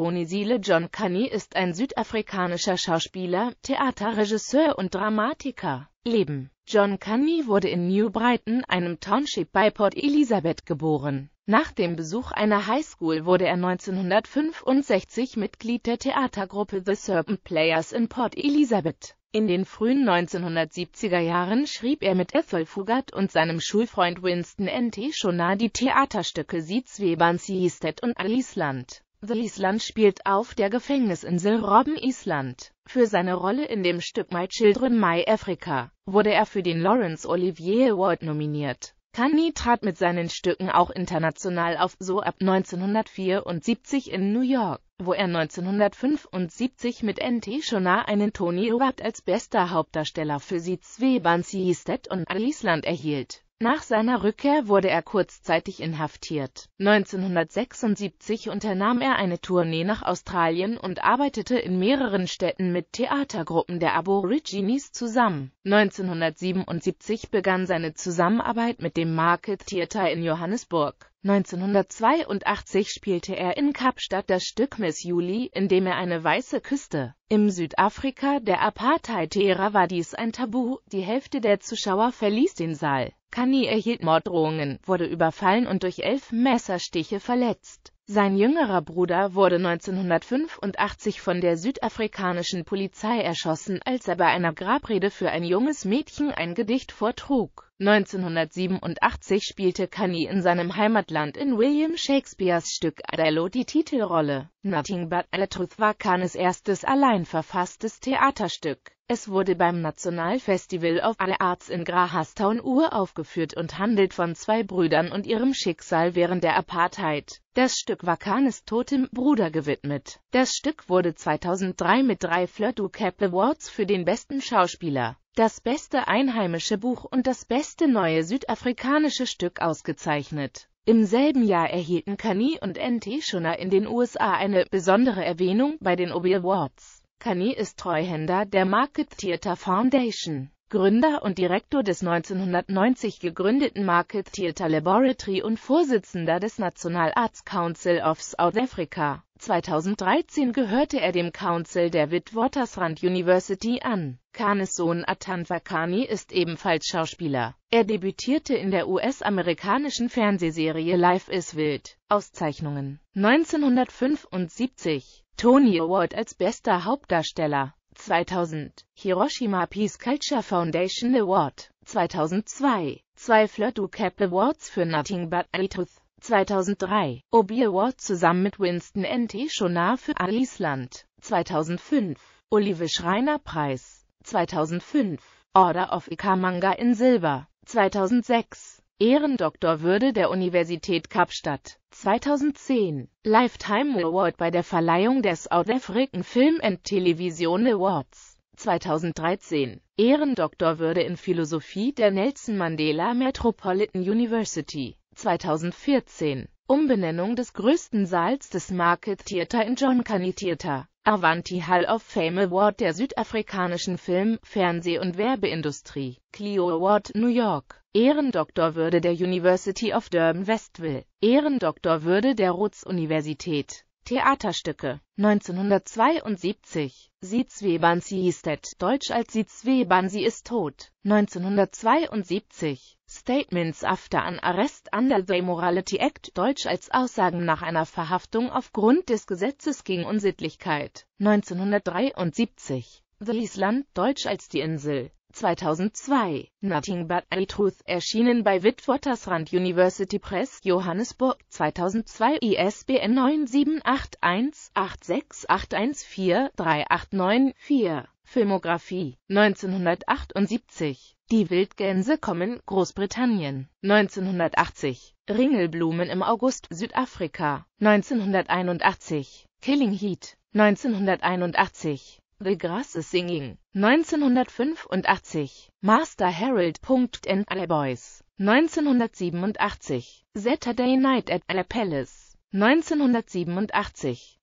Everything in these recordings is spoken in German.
Bonisile John Canny ist ein südafrikanischer Schauspieler, Theaterregisseur und Dramatiker. Leben John Canny wurde in New Brighton, einem Township bei Port Elizabeth, geboren. Nach dem Besuch einer Highschool wurde er 1965 Mitglied der Theatergruppe The Serpent Players in Port Elizabeth. In den frühen 1970er Jahren schrieb er mit Ethel Fugat und seinem Schulfreund Winston N.T. Schonar die Theaterstücke Sie Siezwebans Siestet und Aliesland. The Island spielt auf der Gefängnisinsel Robben Island. Für seine Rolle in dem Stück My Children My Africa wurde er für den Lawrence Olivier Award nominiert. Kanye trat mit seinen Stücken auch international auf, so ab 1974 in New York, wo er 1975 mit N.T. Shona einen Tony Award als bester Hauptdarsteller für Sie zwei Bansiistet und Al Island erhielt. Nach seiner Rückkehr wurde er kurzzeitig inhaftiert. 1976 unternahm er eine Tournee nach Australien und arbeitete in mehreren Städten mit Theatergruppen der Aborigines zusammen. 1977 begann seine Zusammenarbeit mit dem Market Theatre in Johannesburg. 1982 spielte er in Kapstadt das Stück Miss Julie, in dem er eine Weiße küsste. Im Südafrika der Apartheid-Ära war dies ein Tabu, die Hälfte der Zuschauer verließ den Saal. Kani erhielt Morddrohungen, wurde überfallen und durch elf Messerstiche verletzt. Sein jüngerer Bruder wurde 1985 von der südafrikanischen Polizei erschossen, als er bei einer Grabrede für ein junges Mädchen ein Gedicht vortrug. 1987 spielte Canny in seinem Heimatland in William Shakespeares Stück Adello die Titelrolle. Nothing But the Truth war Cannes erstes allein verfasstes Theaterstück. Es wurde beim National Festival of the Arts in Grahastown uraufgeführt und handelt von zwei Brüdern und ihrem Schicksal während der Apartheid. Das Stück war Kanes totem Bruder gewidmet. Das Stück wurde 2003 mit drei Flirt du Cap Awards für den besten Schauspieler das beste einheimische Buch und das beste neue südafrikanische Stück ausgezeichnet. Im selben Jahr erhielten Kani und N.T. Schunner in den USA eine besondere Erwähnung bei den Obi Awards. Kani ist Treuhänder der Market Theatre Foundation, Gründer und Direktor des 1990 gegründeten Market Theatre Laboratory und Vorsitzender des National Arts Council of South Africa. 2013 gehörte er dem Council der Witwatersrand University an. Khanes Sohn Atan Vakani ist ebenfalls Schauspieler. Er debütierte in der US-amerikanischen Fernsehserie Life is Wild. Auszeichnungen 1975 Tony Award als bester Hauptdarsteller 2000 Hiroshima Peace Culture Foundation Award 2002 Zwei Flirt du Cap Awards für Nothing But a Truth 2003 Obi Award zusammen mit Winston N.T. Schonar für Island 2005 Olive Schreiner Preis 2005, Order of Ikamanga in Silber, 2006, Ehrendoktorwürde der Universität Kapstadt, 2010, Lifetime Award bei der Verleihung des South African Film and Television Awards, 2013, Ehrendoktorwürde in Philosophie der Nelson Mandela Metropolitan University, 2014, Umbenennung des größten Saals des Market Theater in John Canny Theater, Avanti Hall of Fame Award der südafrikanischen Film-, Fernseh- und Werbeindustrie, Clio Award New York, Ehrendoktorwürde der University of Durban Westville, Ehrendoktorwürde der Rhodes-Universität Theaterstücke 1972 Sitzwebern sie ist dead, deutsch als Sitzwebern sie ist tot 1972 Statements after an Arrest under the Morality Act, deutsch als Aussagen nach einer Verhaftung aufgrund des Gesetzes gegen Unsittlichkeit, 1973. The Island, deutsch als die Insel, 2002, Nothing But a Truth, erschienen bei Witwatersrand University Press, Johannesburg, 2002, ISBN 9781868143894, Filmografie, 1978, Die Wildgänse kommen, Großbritannien, 1980, Ringelblumen im August, Südafrika, 1981, Killing Heat, 1981 The Grass is Singing, 1985, Master Harold. Herald.n Alle Boys, 1987, Saturday Night at Alle Palace, 1987,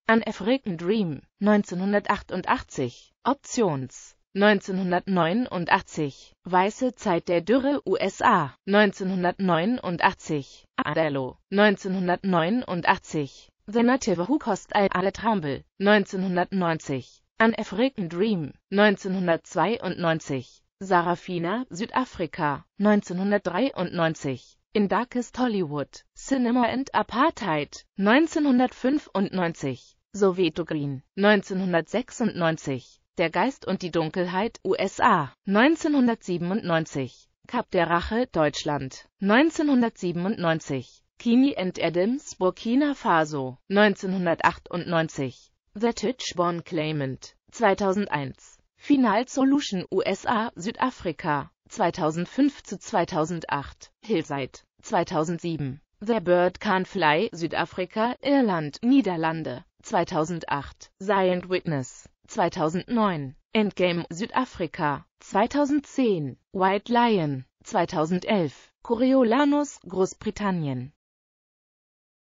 An African Dream, 1988, Options, 1989, Weiße Zeit der Dürre USA, 1989, Adello, 1989, The Native Who Cost All Tremble, 1990, an African Dream 1992, Sarafina, Südafrika 1993, In Darkest Hollywood, Cinema and Apartheid 1995, Soweto Green 1996, Der Geist und die Dunkelheit, USA 1997, Kap der Rache, Deutschland 1997, Kini and Adams, Burkina Faso 1998 The Titchborn Claimant 2001. Final Solution USA, Südafrika 2005 zu 2008. Hillside 2007. The Bird Can't Fly, Südafrika, Irland, Niederlande 2008. Giant Witness 2009. Endgame Südafrika 2010. White Lion 2011. Coriolanus, Großbritannien